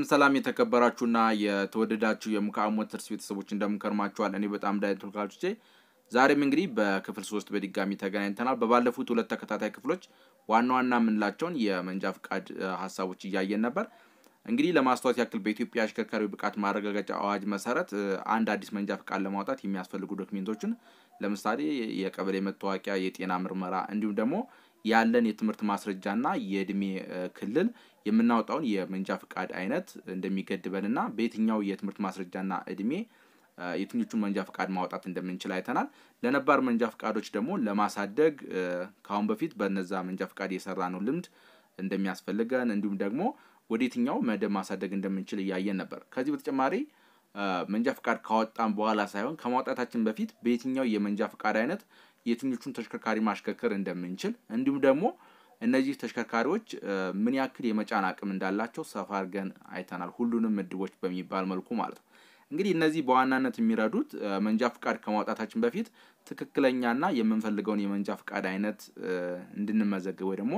ሰላም ሰላም የተከበራችሁና የተወደዳችሁ የሙካአሞት ትርስ ቤተሰቦች እንደምንከርማችኋል። እኔ በጣም ዳይ ተመልካቾቼ ዛሬም እንግዲህ በክፍል ሶስት በድጋሚ ተገናኝተናል። በባለፉት ሁለት ተከታታይ ክፍሎች ዋና ዋና የምንላቸውን የመንጃ ፍቃድ ሀሳቦች እያየን ነበር። እንግዲህ ለማስታወስ ያክል በኢትዮጵያ አሽከርካሪ ብቃት ማረጋገጫ አዋጅ መሰረት አንድ አዲስ መንጃ ፍቃድ ለማውጣት የሚያስፈልጉ ዶክሜንቶችን ለምሳሌ የቀበሌ መታወቂያ፣ የጤና ምርመራ እንዲሁም ደግሞ ያለን የትምህርት ማስረጃና የእድሜ ክልል የምናወጣውን የመንጃ ፍቃድ አይነት እንደሚገድበንና በየትኛው የትምህርት ማስረጃና እድሜ የትኞቹን መንጃ ፍቃድ ማውጣት እንደምንችል አይተናል። ለነባር መንጃ ፍቃዶች ደግሞ ለማሳደግ ከአሁን በፊት በነዛ መንጃ ፍቃድ የሰራ ነው ልምድ እንደሚያስፈልገን እንዲሁም ደግሞ ወደ የትኛው መደብ ማሳደግ እንደምንችል እያየን ነበር። ከዚህ በተጨማሪ መንጃ ፍቃድ ካወጣን በኋላ ሳይሆን ከማውጣታችን በፊት በየትኛው የመንጃ ፍቃድ አይነት የትኞቹን ተሽከርካሪ ማሽከርከር እንደምንችል እንዲሁም ደግሞ እነዚህ ተሽከርካሪዎች ምን ያክል የመጫን አቅም እንዳላቸው ሰፋ አድርገን አይተናል። ሁሉንም ምድቦች በሚባል መልኩ ማለት ነው። እንግዲህ እነዚህ በዋናነት የሚረዱት መንጃ ፍቃድ ከማውጣታችን በፊት ትክክለኛና የምንፈልገውን የመንጃ ፍቃድ አይነት እንድንመዘግብ ወይ ደግሞ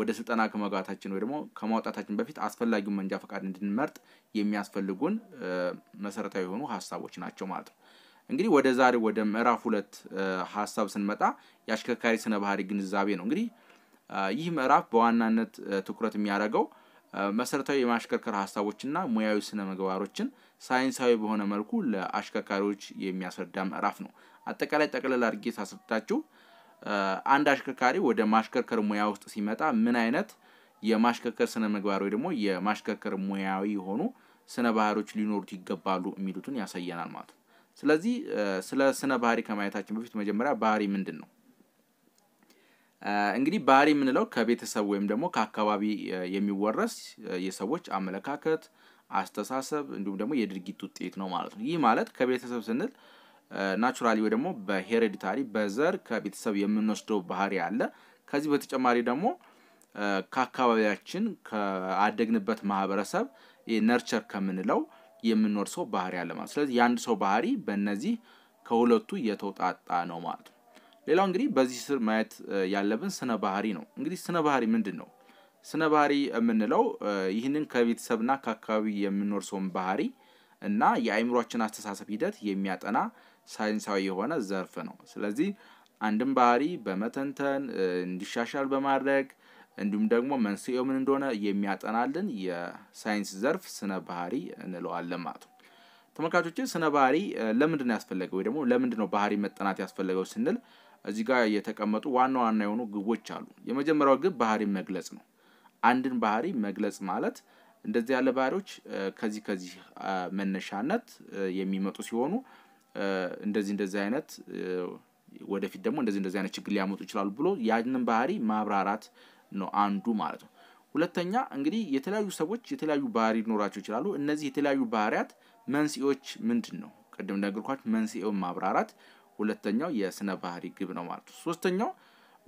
ወደ ስልጠና ከመግባታችን ወይ ደግሞ ከማውጣታችን በፊት አስፈላጊውን መንጃ ፍቃድ እንድንመርጥ የሚያስፈልጉን መሰረታዊ የሆኑ ሀሳቦች ናቸው ማለት ነው። እንግዲህ ወደ ዛሬ ወደ ምዕራፍ ሁለት ሀሳብ ስንመጣ የአሽከርካሪ ስነ ባህሪ ግንዛቤ ነው። እንግዲህ ይህ ምዕራፍ በዋናነት ትኩረት የሚያደርገው መሰረታዊ የማሽከርከር ሀሳቦችና ሙያዊ ስነ ምግባሮችን ሳይንሳዊ በሆነ መልኩ ለአሽከርካሪዎች የሚያስረዳ ምዕራፍ ነው። አጠቃላይ ጠቅለል አድርጌ ሳስረዳችሁ አንድ አሽከርካሪ ወደ ማሽከርከር ሙያ ውስጥ ሲመጣ ምን አይነት የማሽከርከር ስነ ምግባር ወይ ደግሞ የማሽከርከር ሙያዊ የሆኑ ስነ ባህሪዎች ሊኖሩት ይገባሉ የሚሉትን ያሳየናል ማለት ነው። ስለዚህ ስለ ስነ ባህሪ ከማየታችን በፊት መጀመሪያ ባህሪ ምንድን ነው? እንግዲህ ባህሪ የምንለው ከቤተሰብ ወይም ደግሞ ከአካባቢ የሚወረስ የሰዎች አመለካከት፣ አስተሳሰብ እንዲሁም ደግሞ የድርጊት ውጤት ነው ማለት ነው። ይህ ማለት ከቤተሰብ ስንል ናቹራሊ ወይ ደግሞ በሄሬዲታሪ በዘር ከቤተሰብ የምንወስደው ባህሪ አለ። ከዚህ በተጨማሪ ደግሞ ከአካባቢያችን ከአደግንበት ማህበረሰብ ነርቸር ከምንለው የምንኖር ሰው ባህሪ አለ ማለት ስለዚህ የአንድ ሰው ባህሪ በእነዚህ ከሁለቱ የተውጣጣ ነው ማለት ነው። ሌላው እንግዲህ በዚህ ስር ማየት ያለብን ስነ ባህሪ ነው። እንግዲህ ስነ ባህሪ ምንድን ነው? ስነ ባህሪ የምንለው ይህንን ከቤተሰብና ከአካባቢ የሚኖር ሰውን ባህሪ እና የአይምሮችን አስተሳሰብ ሂደት የሚያጠና ሳይንሳዊ የሆነ ዘርፍ ነው። ስለዚህ አንድን ባህሪ በመተንተን እንዲሻሻል በማድረግ እንዲሁም ደግሞ መንስኤው ምን እንደሆነ የሚያጠናልን የሳይንስ ዘርፍ ስነ ባህሪ እንለዋለን ማለት ነው። ተመልካቾች ስነ ባህሪ ለምንድን ነው ያስፈለገው ወይ ደግሞ ለምንድን ነው ባህሪ መጠናት ያስፈለገው ስንል እዚህ ጋር የተቀመጡ ዋና ዋና የሆኑ ግቦች አሉ። የመጀመሪያው ግብ ባህሪ መግለጽ ነው። አንድን ባህሪ መግለጽ ማለት እንደዚህ ያለ ባህሪዎች ከዚህ ከዚህ መነሻነት የሚመጡ ሲሆኑ እንደዚህ እንደዚህ አይነት ወደፊት ደግሞ እንደዚህ እንደዚህ አይነት ችግር ሊያመጡ ይችላሉ ብሎ ያንን ባህሪ ማብራራት ነው አንዱ ማለት ነው። ሁለተኛ እንግዲህ የተለያዩ ሰዎች የተለያዩ ባህሪ ሊኖራቸው ይችላሉ። እነዚህ የተለያዩ ባህሪያት መንስኤዎች ምንድን ነው? ቅድም እንደነገርኳችሁ መንስኤውን ማብራራት ሁለተኛው የስነ ባህሪ ግብ ነው ማለት ነው። ሶስተኛው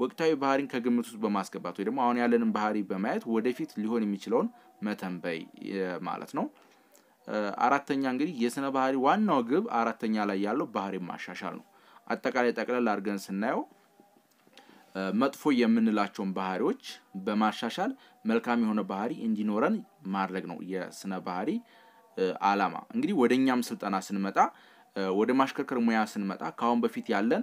ወቅታዊ ባህሪን ከግምት ውስጥ በማስገባት ወይ ደግሞ አሁን ያለንን ባህሪ በማየት ወደፊት ሊሆን የሚችለውን መተንበይ ማለት ነው። አራተኛ እንግዲህ የስነ ባህሪ ዋናው ግብ አራተኛ ላይ ያለው ባህሪ ማሻሻል ነው። አጠቃላይ ጠቅለል አድርገን ስናየው መጥፎ የምንላቸውን ባህሪዎች በማሻሻል መልካም የሆነ ባህሪ እንዲኖረን ማድረግ ነው የስነ ባህሪ አላማ። እንግዲህ ወደ እኛም ስልጠና ስንመጣ ወደ ማሽከርከር ሙያ ስንመጣ ከአሁን በፊት ያለን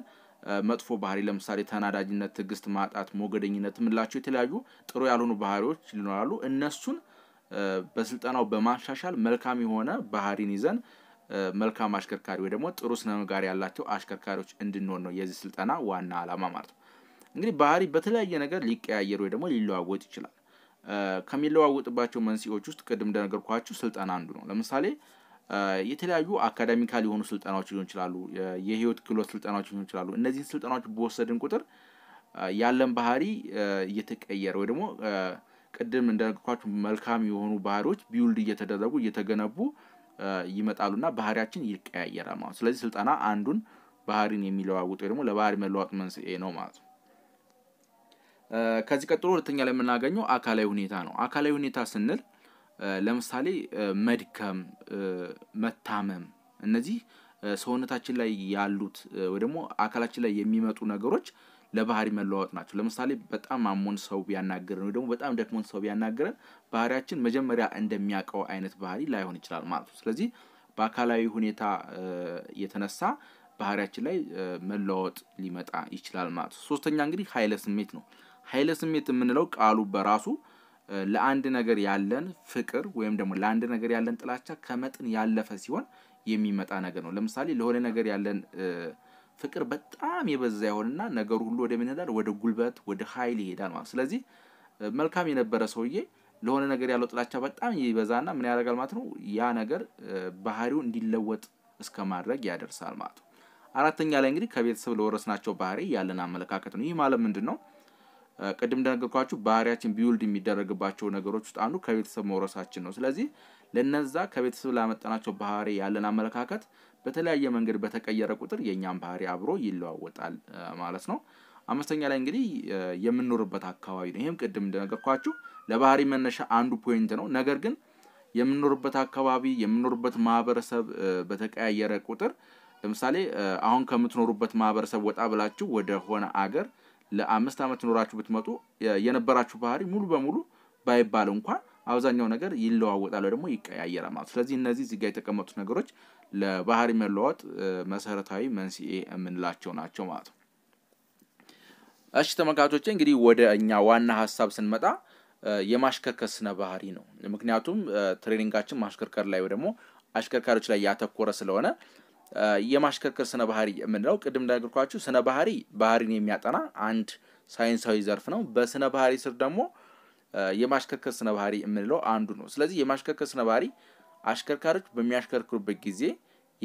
መጥፎ ባህሪ ለምሳሌ ተናዳጅነት፣ ትዕግስት ማጣት፣ ሞገደኝነት የምንላቸው የተለያዩ ጥሩ ያልሆኑ ባህሪዎች ይኖራሉ። እነሱን በስልጠናው በማሻሻል መልካም የሆነ ባህሪን ይዘን መልካም አሽከርካሪ ወይ ደግሞ ጥሩ ስነምግባር ያላቸው አሽከርካሪዎች እንድንሆን ነው የዚህ ስልጠና ዋና አላማ ማለት ነው። እንግዲህ ባህሪ በተለያየ ነገር ሊቀያየር ወይ ደግሞ ሊለዋወጥ ይችላል። ከሚለዋወጥባቸው መንስኤዎች ውስጥ ቅድም እንደነገርኳችሁ ስልጠና አንዱ ነው። ለምሳሌ የተለያዩ አካዳሚካል የሆኑ ስልጠናዎች ሊሆን ይችላሉ፣ የህይወት ክህሎት ስልጠናዎች ሊሆን ይችላሉ። እነዚህን ስልጠናዎች በወሰድን ቁጥር ያለን ባህሪ እየተቀየረ ወይ ደግሞ ቅድም እንደነገርኳችሁ መልካም የሆኑ ባህሪዎች ቢውልድ እየተደረጉ እየተገነቡ ይመጣሉና ባህሪያችን ይቀያየራል ማለት። ስለዚህ ስልጠና አንዱን ባህሪን የሚለዋውጥ ወይ ደግሞ ለባህሪ መለዋወጥ መንስኤ ነው ማለት ነው። ከዚህ ቀጥሎ ሁለተኛ ላይ የምናገኘው አካላዊ ሁኔታ ነው። አካላዊ ሁኔታ ስንል ለምሳሌ መድከም፣ መታመም እነዚህ ሰውነታችን ላይ ያሉት ወይ ደግሞ አካላችን ላይ የሚመጡ ነገሮች ለባህሪ መለዋወጥ ናቸው። ለምሳሌ በጣም አሞን ሰው ቢያናግረን ወይ ደግሞ በጣም ደክሞን ሰው ቢያናግረን ባህሪያችን መጀመሪያ እንደሚያውቀው አይነት ባህሪ ላይሆን ይችላል ማለት ነው። ስለዚህ በአካላዊ ሁኔታ የተነሳ ባህሪያችን ላይ መለዋወጥ ሊመጣ ይችላል ማለት ነው። ሶስተኛ እንግዲህ ኃይለ ስሜት ነው። ኃይለ ስሜት የምንለው ቃሉ በራሱ ለአንድ ነገር ያለን ፍቅር ወይም ደግሞ ለአንድ ነገር ያለን ጥላቻ ከመጠን ያለፈ ሲሆን የሚመጣ ነገር ነው። ለምሳሌ ለሆነ ነገር ያለን ፍቅር በጣም የበዛ ይሆንና ነገሩ ሁሉ ወደ ምን ይሄዳል? ወደ ጉልበት፣ ወደ ኃይል ይሄዳል ማለት። ስለዚህ መልካም የነበረ ሰውዬ ለሆነ ነገር ያለው ጥላቻ በጣም ይበዛና ምን ያደርጋል ማለት ነው? ያ ነገር ባህሪው እንዲለወጥ እስከ ማድረግ ያደርሳል ማለት ነው። አራተኛ ላይ እንግዲህ ከቤተሰብ ለወረስናቸው ባህሪ ያለን አመለካከት ነው። ይህ ማለት ምንድን ነው? ቅድም እንደነገርኳችሁ ባህሪያችን ቢውልድ የሚደረግባቸው ነገሮች ውስጥ አንዱ ከቤተሰብ መውረሳችን ነው። ስለዚህ ለነዛ ከቤተሰብ ላመጣናቸው ባህሪ ያለን አመለካከት በተለያየ መንገድ በተቀየረ ቁጥር የእኛም ባህሪ አብሮ ይለዋወጣል ማለት ነው። አምስተኛ ላይ እንግዲህ የምንኖርበት አካባቢ ነው። ይህም ቅድም እንደነገርኳችሁ ለባህሪ መነሻ አንዱ ፖይንት ነው። ነገር ግን የምንኖርበት አካባቢ የምንኖርበት ማህበረሰብ በተቀያየረ ቁጥር ለምሳሌ አሁን ከምትኖሩበት ማህበረሰብ ወጣ ብላችሁ ወደ ሆነ አገር ለአምስት ዓመት ኖራችሁ ብትመጡ የነበራችሁ ባህሪ ሙሉ በሙሉ ባይባል እንኳን አብዛኛው ነገር ይለዋወጣል ደግሞ ይቀያየራል ማለት። ስለዚህ እነዚህ እዚህ የተቀመጡት ነገሮች ለባህሪ መለዋወጥ መሰረታዊ መንስኤ የምንላቸው ናቸው ማለት ነው። እሺ ተመልካቾቼ እንግዲህ ወደ እኛ ዋና ሀሳብ ስንመጣ የማሽከርከር ስነ ባህሪ ነው። ምክንያቱም ትሬኒንጋችን ማሽከርከር ላይ ወይ ደግሞ አሽከርካሪዎች ላይ ያተኮረ ስለሆነ የማሽከርከር ስነ ባህሪ የምንለው ቅድም እንደነገርኳችሁ ስነ ባህሪ ባህሪን የሚያጠና አንድ ሳይንሳዊ ዘርፍ ነው። በስነ ባህሪ ስር ደግሞ የማሽከርከር ስነ ባህሪ የምንለው አንዱ ነው። ስለዚህ የማሽከርከር ስነ ባህሪ አሽከርካሪዎች በሚያሽከርክሩበት ጊዜ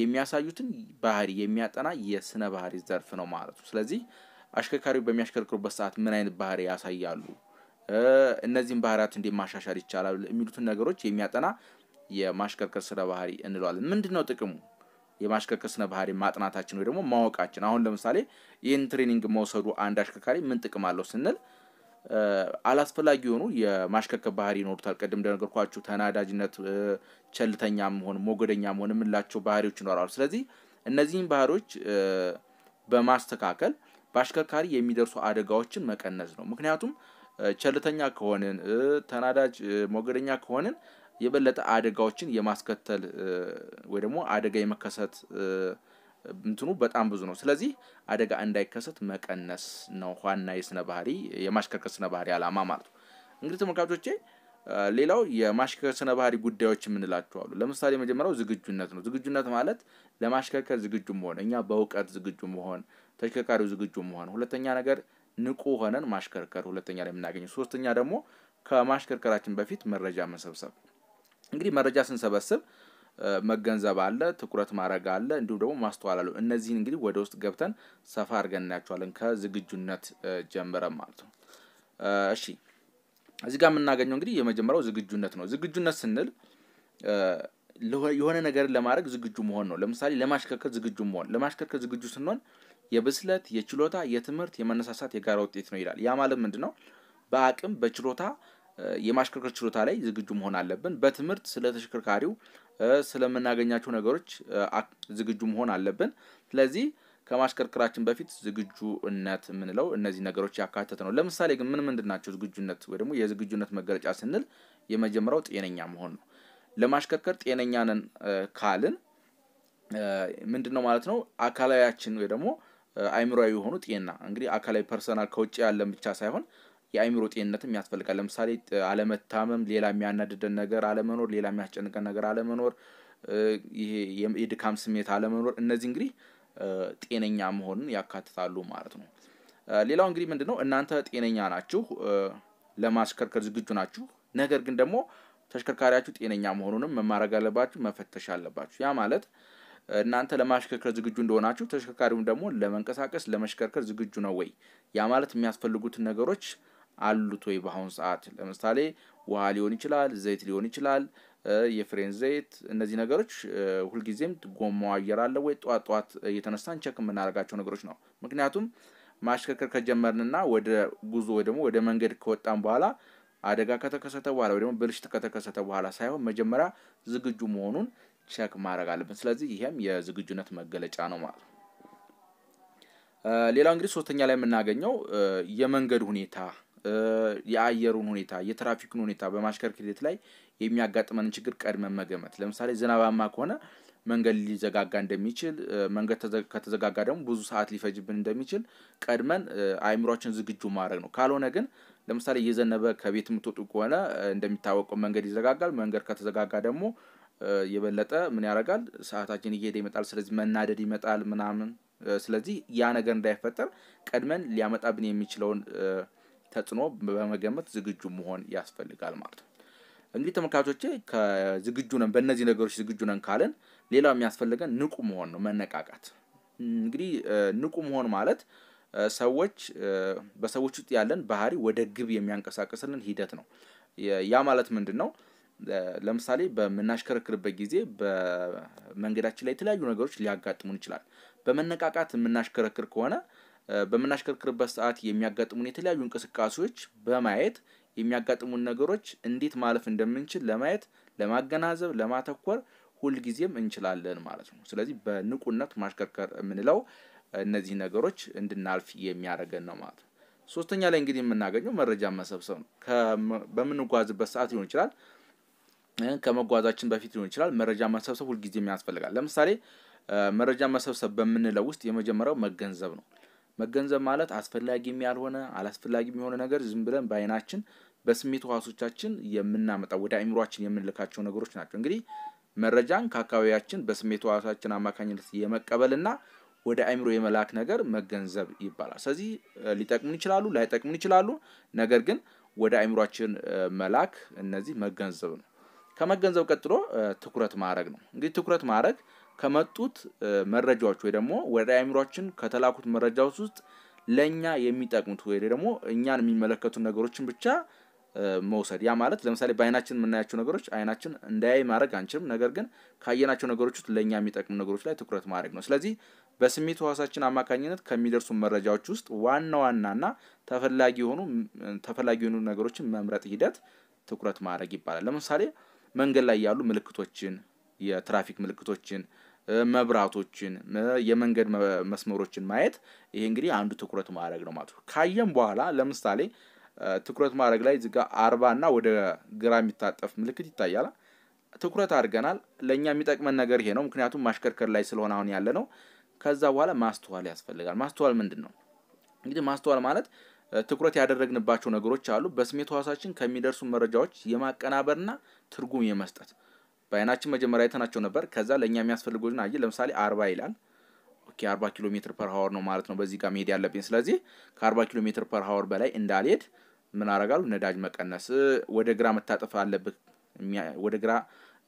የሚያሳዩትን ባህሪ የሚያጠና የስነ ባህሪ ዘርፍ ነው ማለት ነው። ስለዚህ አሽከርካሪው በሚያሽከርክሩበት ሰዓት ምን አይነት ባህሪ ያሳያሉ፣ እነዚህን ባህሪያት እንዴት ማሻሻል ይቻላል የሚሉትን ነገሮች የሚያጠና የማሽከርከር ስነ ባህሪ እንለዋለን። ምንድን ነው ጥቅሙ? የማሽከርከር ስነ ባህሪ ማጥናታችን ወይ ደግሞ ማወቃችን። አሁን ለምሳሌ ይህን ትሬኒንግ መውሰዱ አንድ አሽከርካሪ ምን ጥቅም አለው ስንል አላስፈላጊ የሆኑ የማሽከርከር ባህሪ ይኖሩታል። ቅድም እንደነገርኳችሁ ተናዳጅነት፣ ቸልተኛ መሆን፣ ሞገደኛ መሆን የምንላቸው ባህሪዎች ይኖራሉ። ስለዚህ እነዚህን ባህሪዎች በማስተካከል በአሽከርካሪ የሚደርሱ አደጋዎችን መቀነስ ነው። ምክንያቱም ቸልተኛ ከሆንን፣ ተናዳጅ ሞገደኛ ከሆንን የበለጠ አደጋዎችን የማስከተል ወይ ደግሞ አደጋ የመከሰት እንትኑ በጣም ብዙ ነው። ስለዚህ አደጋ እንዳይከሰት መቀነስ ነው ዋና የስነ ባህሪ የማሽከርከር ስነ ባህሪ አላማ ማለት ነው። እንግዲህ ተመልካቾቼ ሌላው የማሽከርከር ስነ ባህሪ ጉዳዮች የምንላቸው አሉ። ለምሳሌ የመጀመሪያው ዝግጁነት ነው። ዝግጁነት ማለት ለማሽከርከር ዝግጁ መሆን፣ እኛ በእውቀት ዝግጁ መሆን፣ ተሽከርካሪው ዝግጁ መሆን። ሁለተኛ ነገር ንቁ ሆነን ማሽከርከር ሁለተኛ ላይ የምናገኘው። ሶስተኛ ደግሞ ከማሽከርከራችን በፊት መረጃ መሰብሰብ እንግዲህ መረጃ ስንሰበስብ መገንዘብ አለ፣ ትኩረት ማድረግ አለ፣ እንዲሁም ደግሞ ማስተዋል አለ። እነዚህን እንግዲህ ወደ ውስጥ ገብተን ሰፋ አድርገን እናያቸዋለን ከዝግጁነት ጀምረን ማለት ነው። እሺ እዚህ ጋር የምናገኘው እንግዲህ የመጀመሪያው ዝግጁነት ነው። ዝግጁነት ስንል የሆነ ነገርን ለማድረግ ዝግጁ መሆን ነው። ለምሳሌ ለማሽከርከር ዝግጁ መሆን። ለማሽከርከር ዝግጁ ስንሆን የብስለት፣ የችሎታ፣ የትምህርት፣ የመነሳሳት የጋራ ውጤት ነው ይላል። ያ ማለት ምንድን ነው? በአቅም በችሎታ የማሽከርከር ችሎታ ላይ ዝግጁ መሆን አለብን። በትምህርት ስለ ተሽከርካሪው ስለምናገኛቸው ነገሮች ዝግጁ መሆን አለብን። ስለዚህ ከማሽከርከራችን በፊት ዝግጁነት የምንለው እነዚህ ነገሮች ያካተተ ነው። ለምሳሌ ግን ምን ምንድን ናቸው ዝግጁነት ወይ ደግሞ የዝግጁነት መገለጫ ስንል የመጀመሪያው ጤነኛ መሆን ነው። ለማሽከርከር ጤነኛ ነን ካልን ምንድን ነው ማለት ነው? አካላዊያችን ወይ ደግሞ አይምሮዊ የሆኑ ጤና እንግዲህ አካላዊ ፐርሰናል ከውጭ ያለን ብቻ ሳይሆን የአእምሮ ጤንነትም ያስፈልጋል። ለምሳሌ አለመታመም፣ ሌላ የሚያናድደን ነገር አለመኖር፣ ሌላ የሚያስጨንቀን ነገር አለመኖር፣ ይሄ የድካም ስሜት አለመኖር፣ እነዚህ እንግዲህ ጤነኛ መሆንን ያካትታሉ ማለት ነው። ሌላው እንግዲህ ምንድን ነው እናንተ ጤነኛ ናችሁ፣ ለማሽከርከር ዝግጁ ናችሁ። ነገር ግን ደግሞ ተሽከርካሪያችሁ ጤነኛ መሆኑንም መማረግ አለባችሁ፣ መፈተሽ አለባችሁ። ያ ማለት እናንተ ለማሽከርከር ዝግጁ እንደሆናችሁ ተሽከርካሪውም ደግሞ ለመንቀሳቀስ ለመሽከርከር ዝግጁ ነው ወይ? ያ ማለት የሚያስፈልጉትን ነገሮች አሉት ወይ? በአሁኑ ሰዓት ለምሳሌ ውሃ ሊሆን ይችላል፣ ዘይት ሊሆን ይችላል፣ የፍሬን ዘይት። እነዚህ ነገሮች ሁልጊዜም ጎማው አየር አለ ወይ? ጠዋት ጠዋት እየተነሳን ቸክ የምናደርጋቸው ነገሮች ነው። ምክንያቱም ማሽከርከር ከጀመርንና ወደ ጉዞ ወይ ደግሞ ወደ መንገድ ከወጣን በኋላ አደጋ ከተከሰተ በኋላ ወይ ደግሞ ብልሽት ከተከሰተ በኋላ ሳይሆን መጀመሪያ ዝግጁ መሆኑን ቸክ ማድረግ አለብን። ስለዚህ ይሄም የዝግጁነት መገለጫ ነው ማለት ነው። ሌላው እንግዲህ ሶስተኛ ላይ የምናገኘው የመንገድ ሁኔታ የአየሩን ሁኔታ የትራፊክን ሁኔታ በማሽከርከር ሂደት ላይ የሚያጋጥመንን ችግር ቀድመን መገመት። ለምሳሌ ዝናባማ ከሆነ መንገድ ሊዘጋጋ እንደሚችል መንገድ ከተዘጋጋ ደግሞ ብዙ ሰዓት ሊፈጅብን እንደሚችል ቀድመን አይምሯችን ዝግጁ ማድረግ ነው። ካልሆነ ግን ለምሳሌ እየዘነበ ከቤት የምትወጡ ከሆነ እንደሚታወቀው መንገድ ይዘጋጋል። መንገድ ከተዘጋጋ ደግሞ የበለጠ ምን ያደርጋል ሰዓታችን እየሄደ ይመጣል። ስለዚህ መናደድ ይመጣል ምናምን። ስለዚህ ያ ነገር እንዳይፈጠር ቀድመን ሊያመጣብን የሚችለውን ተጽዕኖ በመገመት ዝግጁ መሆን ያስፈልጋል ማለት ነው። እንግዲህ ተመልካቾቼ ከዝግጁ ነን፣ በእነዚህ ነገሮች ዝግጁ ነን ካለን ሌላው የሚያስፈልገን ንቁ መሆን ነው፣ መነቃቃት። እንግዲህ ንቁ መሆን ማለት ሰዎች በሰዎች ውስጥ ያለን ባህሪ ወደ ግብ የሚያንቀሳቅስልን ሂደት ነው። ያ ማለት ምንድን ነው? ለምሳሌ በምናሽከረክርበት ጊዜ በመንገዳችን ላይ የተለያዩ ነገሮች ሊያጋጥሙን ይችላል። በመነቃቃት የምናሽከረክር ከሆነ በምናሽከርክርበት ሰዓት የሚያጋጥሙን የተለያዩ እንቅስቃሴዎች በማየት የሚያጋጥሙን ነገሮች እንዴት ማለፍ እንደምንችል ለማየት ለማገናዘብ ለማተኮር ሁልጊዜም እንችላለን ማለት ነው። ስለዚህ በንቁነት ማሽከርከር የምንለው እነዚህ ነገሮች እንድናልፍ የሚያደርገን ነው ማለት ነው። ሶስተኛ ላይ እንግዲህ የምናገኘው መረጃ መሰብሰብ ነው። በምንጓዝበት ሰዓት ሊሆን ይችላል፣ ከመጓዛችን በፊት ሊሆን ይችላል። መረጃ መሰብሰብ ሁልጊዜም ያስፈልጋል። ለምሳሌ መረጃ መሰብሰብ በምንለው ውስጥ የመጀመሪያው መገንዘብ ነው። መገንዘብ ማለት አስፈላጊም ያልሆነ አላስፈላጊም የሆነ ነገር ዝም ብለን በአይናችን በስሜት ህዋሶቻችን የምናመጣ ወደ አእምሯችን የምንልካቸው ነገሮች ናቸው። እንግዲህ መረጃን ከአካባቢያችን በስሜት ህዋሳችን አማካኝነት የመቀበልና ወደ አይምሮ የመላክ ነገር መገንዘብ ይባላል። ስለዚህ ሊጠቅሙን ይችላሉ፣ ላይጠቅሙን ይችላሉ። ነገር ግን ወደ አእምሯችን መላክ እነዚህ መገንዘብ ነው። ከመገንዘብ ቀጥሎ ትኩረት ማድረግ ነው። እንግዲህ ትኩረት ማድረግ ከመጡት መረጃዎች ወይ ደግሞ ወደ አይምሯችን ከተላኩት መረጃዎች ውስጥ ለእኛ የሚጠቅሙት ወይ ደግሞ እኛን የሚመለከቱ ነገሮችን ብቻ መውሰድ። ያ ማለት ለምሳሌ በአይናችን የምናያቸው ነገሮች አይናችን እንዳያይ ማድረግ አንችልም። ነገር ግን ካየናቸው ነገሮች ውስጥ ለእኛ የሚጠቅሙ ነገሮች ላይ ትኩረት ማድረግ ነው። ስለዚህ በስሜት ሕዋሳችን አማካኝነት ከሚደርሱ መረጃዎች ውስጥ ዋና ዋናና ተፈላጊ የሆኑ ተፈላጊ የሆኑ ነገሮችን መምረጥ ሂደት ትኩረት ማድረግ ይባላል። ለምሳሌ መንገድ ላይ ያሉ ምልክቶችን፣ የትራፊክ ምልክቶችን መብራቶችን፣ የመንገድ መስመሮችን ማየት ይሄ እንግዲህ አንዱ ትኩረት ማድረግ ነው ማለት ነው። ካየም በኋላ ለምሳሌ ትኩረት ማድረግ ላይ እዚጋ አርባ እና ወደ ግራ የሚታጠፍ ምልክት ይታያል። ትኩረት አድርገናል። ለእኛ የሚጠቅመን ነገር ይሄ ነው። ምክንያቱም ማሽከርከር ላይ ስለሆነ አሁን ያለ ነው። ከዛ በኋላ ማስተዋል ያስፈልጋል። ማስተዋል ምንድን ነው? እንግዲህ ማስተዋል ማለት ትኩረት ያደረግንባቸው ነገሮች አሉ። በስሜት ዋሳችን ከሚደርሱ መረጃዎች የማቀናበርና ትርጉም የመስጠት በአይናችን መጀመሪያ አይተናቸው ነበር። ከዛ ለእኛ የሚያስፈልጉን አየ። ለምሳሌ አርባ ይላል። ኦኬ አርባ ኪሎ ሜትር ፐር ሀወር ነው ማለት ነው በዚህ ጋር መሄድ ያለብኝ። ስለዚህ ከአርባ ኪሎ ሜትር ፐር ሀወር በላይ እንዳልሄድ ምን አረጋሉ? ነዳጅ መቀነስ፣ ወደ ግራ መታጠፍ አለብህ። ወደ ግራ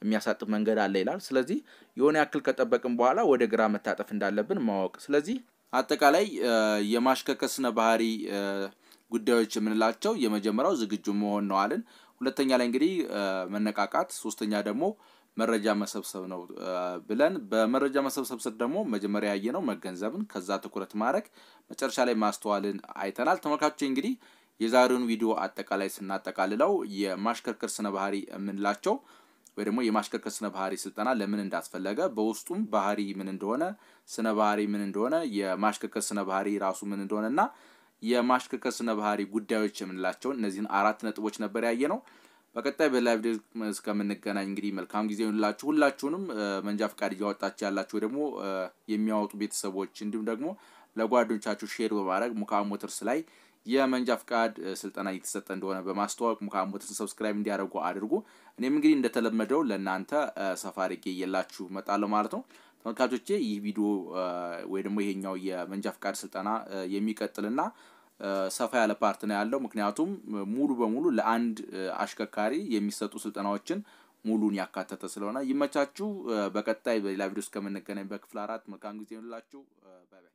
የሚያሳጥፍ መንገድ አለ ይላል። ስለዚህ የሆነ ያክል ከጠበቅን በኋላ ወደ ግራ መታጠፍ እንዳለብን ማወቅ። ስለዚህ አጠቃላይ የማሽከርከር ስነ ባህሪ ጉዳዮች የምንላቸው የመጀመሪያው ዝግጁ መሆን ነው አልን። ሁለተኛ ላይ እንግዲህ መነቃቃት፣ ሶስተኛ ደግሞ መረጃ መሰብሰብ ነው ብለን በመረጃ መሰብሰብ ስር ደግሞ መጀመሪያ ያየነው መገንዘብን፣ ከዛ ትኩረት ማድረግ፣ መጨረሻ ላይ ማስተዋልን አይተናል። ተመልካቾች እንግዲህ የዛሬውን ቪዲዮ አጠቃላይ ስናጠቃልለው የማሽከርከር ስነ ባህሪ የምንላቸው ወይ ደግሞ የማሽከርከር ስነ ባህሪ ስልጠና ለምን እንዳስፈለገ በውስጡም ባህሪ ምን እንደሆነ ስነ ባህሪ ምን እንደሆነ የማሽከርከር ስነ ባህሪ ራሱ ምን እንደሆነ እና የማሽከርከር ስነ ባህሪ ጉዳዮች የምንላቸውን እነዚህን አራት ነጥቦች ነበር ያየ ነው። በቀጣይ በላይቭ ዴግ እስከምንገናኝ እንግዲህ መልካም ጊዜ ይሁንላችሁ። ሁላችሁንም መንጃ ፈቃድ እያወጣችሁ ያላችሁ ደግሞ የሚያወጡ ቤተሰቦች እንዲሁም ደግሞ ለጓደኞቻችሁ ሼር በማድረግ ሙካም ሞተርስ ላይ የመንጃ ፍቃድ ስልጠና እየተሰጠ እንደሆነ በማስተዋወቅ ሙካም ሞተርስን ሰብስክራይብ እንዲያደርጉ አድርጉ። እኔም እንግዲህ እንደተለመደው ለእናንተ ሰፋሪ አድርጌ እየላችሁ እመጣለሁ ማለት ነው። ተመልካቾቼ ይህ ቪዲዮ ወይ ደግሞ ይሄኛው የመንጃ ፍቃድ ስልጠና የሚቀጥልና ሰፋ ያለ ፓርት ነው ያለው። ምክንያቱም ሙሉ በሙሉ ለአንድ አሽከርካሪ የሚሰጡ ስልጠናዎችን ሙሉን ያካተተ ስለሆነ ይመቻችሁ። በቀጣይ በሌላ ቪዲዮ እስከምንገናኝ በክፍል አራት መልካም ጊዜ ይሁንላችሁ። ባይ ባይ።